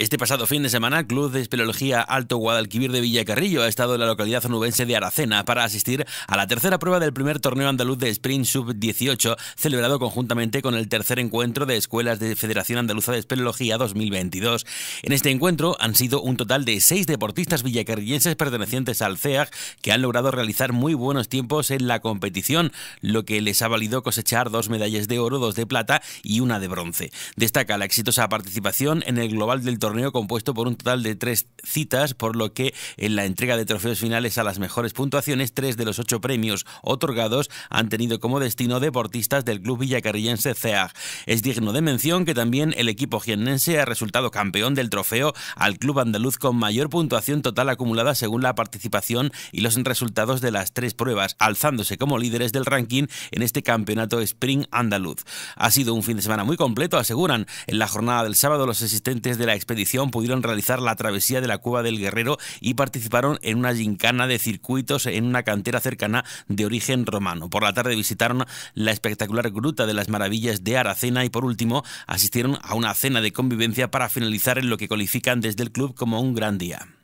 Este pasado fin de semana, Club de Espeleología Alto Guadalquivir de Villacarrillo ha estado en la localidad onubense de Aracena para asistir a la tercera prueba del primer torneo andaluz de Sprint Sub-18, celebrado conjuntamente con el tercer encuentro de escuelas de Federación Andaluza de Espeleología 2022. En este encuentro han sido un total de seis deportistas villacarrillenses pertenecientes al CEAG que han logrado realizar muy buenos tiempos en la competición, lo que les ha valido cosechar dos medallas de oro, dos de plata y una de bronce. Destaca la exitosa participación en el global del torneo torneo compuesto por un total de tres citas, por lo que en la entrega de trofeos finales a las mejores puntuaciones, tres de los ocho premios otorgados han tenido como destino deportistas del club villacarrillense CEAG. Es digno de mención que también el equipo jiennense ha resultado campeón del trofeo al club andaluz con mayor puntuación total acumulada según la participación y los resultados de las tres pruebas, alzándose como líderes del ranking en este campeonato Spring andaluz. Ha sido un fin de semana muy completo, aseguran. En la jornada del sábado los asistentes de la expedición pudieron realizar la travesía de la cueva del Guerrero y participaron en una gincana de circuitos en una cantera cercana de origen romano. Por la tarde visitaron la espectacular Gruta de las Maravillas de Aracena y por último asistieron a una cena de convivencia para finalizar en lo que califican desde el club como un gran día.